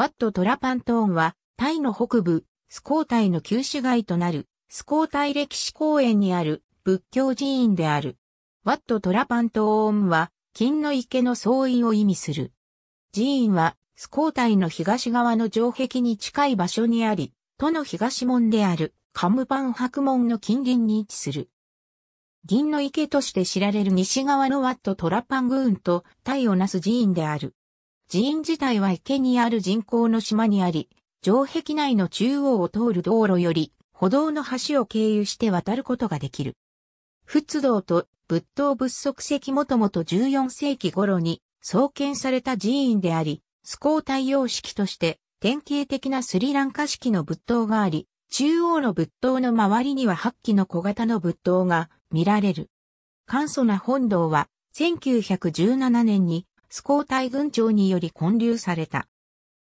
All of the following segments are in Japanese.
ワット・トラパントーンは、タイの北部、スコータイの旧市街となる、スコータイ歴史公園にある仏教寺院である。ワット・トラパントーンは、金の池の総意を意味する。寺院は、スコータイの東側の城壁に近い場所にあり、都の東門である、カムパン白門の近隣に位置する。銀の池として知られる西側のワット・トラパングーンとタイをなす寺院である。寺院自体は池にある人工の島にあり、城壁内の中央を通る道路より、歩道の橋を経由して渡ることができる。仏道と仏道仏足石もともと14世紀頃に創建された寺院であり、スコー対応式として典型的なスリランカ式の仏塔があり、中央の仏塔の周りには8基の小型の仏塔が見られる。簡素な本堂は1917年にスコーイ軍長により建立された。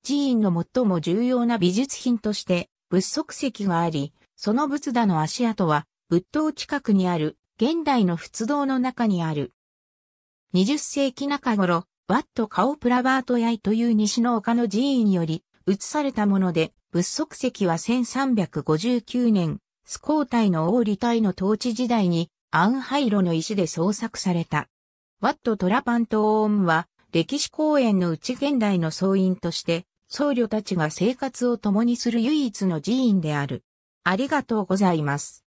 寺院の最も重要な美術品として仏足石があり、その仏陀の足跡は仏塔近くにある現代の仏堂の中にある。20世紀中頃、ワット・カオ・プラバート・ヤイという西の丘の寺院より移されたもので、仏足石は1359年、スコー隊の王李隊の統治時代にアンハイロの石で創作された。ワット・トラパント・オーンは歴史公園の内現代の僧院として、僧侶たちが生活を共にする唯一の寺院である。ありがとうございます。